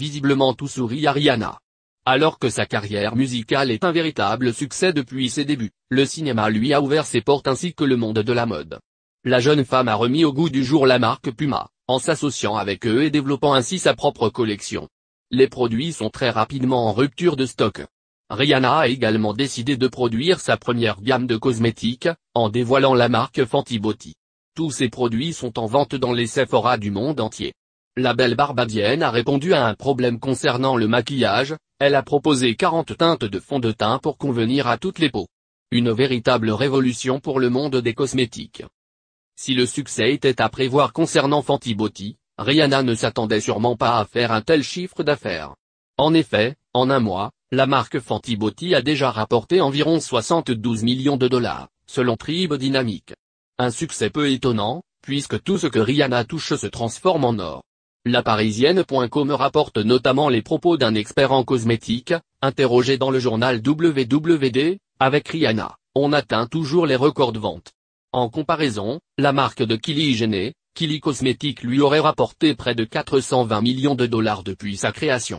Visiblement tout sourit à Rihanna. Alors que sa carrière musicale est un véritable succès depuis ses débuts, le cinéma lui a ouvert ses portes ainsi que le monde de la mode. La jeune femme a remis au goût du jour la marque Puma, en s'associant avec eux et développant ainsi sa propre collection. Les produits sont très rapidement en rupture de stock. Rihanna a également décidé de produire sa première gamme de cosmétiques, en dévoilant la marque Fenty Tous ces produits sont en vente dans les Sephora du monde entier. La belle barbadienne a répondu à un problème concernant le maquillage, elle a proposé 40 teintes de fond de teint pour convenir à toutes les peaux. Une véritable révolution pour le monde des cosmétiques. Si le succès était à prévoir concernant Fenty Beauty, Rihanna ne s'attendait sûrement pas à faire un tel chiffre d'affaires. En effet, en un mois, la marque Fenty Beauty a déjà rapporté environ 72 millions de dollars, selon Tribe Dynamique. Un succès peu étonnant, puisque tout ce que Rihanna touche se transforme en or. La Parisienne.com rapporte notamment les propos d'un expert en cosmétique, interrogé dans le journal WWD, avec Rihanna, on atteint toujours les records de vente. En comparaison, la marque de Kylie Jenner, Kylie Cosmetics lui aurait rapporté près de 420 millions de dollars depuis sa création.